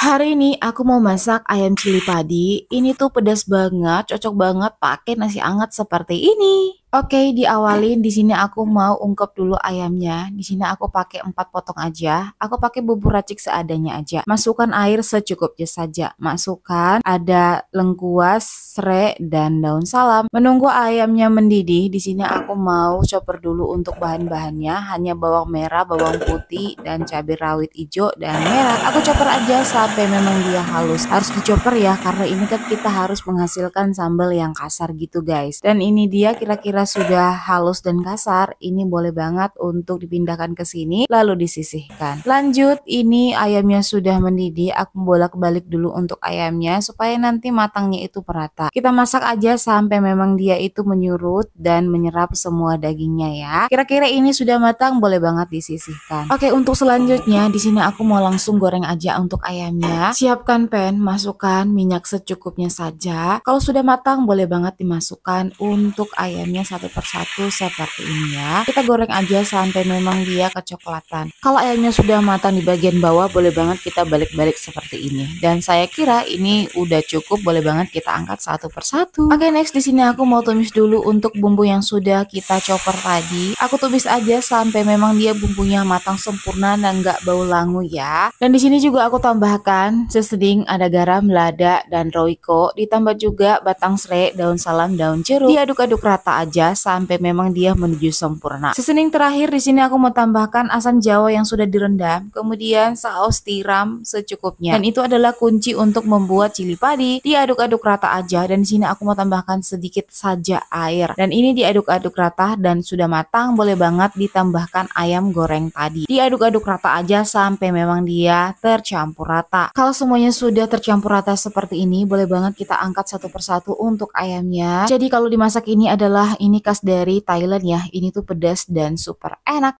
Hari ini aku mau masak ayam cili padi. Ini tuh pedas banget, cocok banget pakai nasi hangat seperti ini. Oke, diawalin di sini aku mau ungkep dulu ayamnya. Di sini aku pakai 4 potong aja. Aku pakai bubur racik seadanya aja. Masukkan air secukupnya saja. Masukkan ada lengkuas, serai, dan daun salam. Menunggu ayamnya mendidih, di sini aku mau chopper dulu untuk bahan-bahannya. Hanya bawang merah, bawang putih, dan cabai rawit hijau dan merah. Aku chopper aja sampai memang dia halus. Harus dicoper ya, karena ini kan kita harus menghasilkan sambal yang kasar gitu guys. Dan ini dia kira-kira sudah halus dan kasar, ini boleh banget untuk dipindahkan ke sini lalu disisihkan. Lanjut, ini ayamnya sudah mendidih, aku bolak-balik dulu untuk ayamnya supaya nanti matangnya itu merata. Kita masak aja sampai memang dia itu menyurut dan menyerap semua dagingnya ya. Kira-kira ini sudah matang, boleh banget disisihkan. Oke, untuk selanjutnya di sini aku mau langsung goreng aja untuk ayamnya. Siapkan pan, masukkan minyak secukupnya saja. Kalau sudah matang boleh banget dimasukkan untuk ayamnya satu persatu seperti ini ya. Kita goreng aja sampai memang dia kecoklatan. Kalau ayamnya sudah matang di bagian bawah, boleh banget kita balik-balik seperti ini. Dan saya kira ini udah cukup, boleh banget kita angkat satu persatu. Oke, okay, next di sini aku mau tumis dulu untuk bumbu yang sudah kita chopper tadi. Aku tumis aja sampai memang dia bumbunya matang sempurna dan nggak bau langu ya. Dan di sini juga aku tambahkan seseding ada garam, lada, dan roiko. Ditambah juga batang serai, daun salam, daun jeruk. Diaduk-aduk rata aja sampai memang dia menuju sempurna. Seasoning terakhir di sini aku mau tambahkan asam jawa yang sudah direndam, kemudian saus tiram secukupnya. Dan itu adalah kunci untuk membuat cili padi. Diaduk-aduk rata aja dan di sini aku mau tambahkan sedikit saja air. Dan ini diaduk-aduk rata dan sudah matang, boleh banget ditambahkan ayam goreng tadi. Diaduk-aduk rata aja sampai memang dia tercampur rata. Kalau semuanya sudah tercampur rata seperti ini, boleh banget kita angkat satu persatu untuk ayamnya. Jadi kalau dimasak ini adalah ini ini khas dari Thailand ya. Ini tuh pedas dan super enak.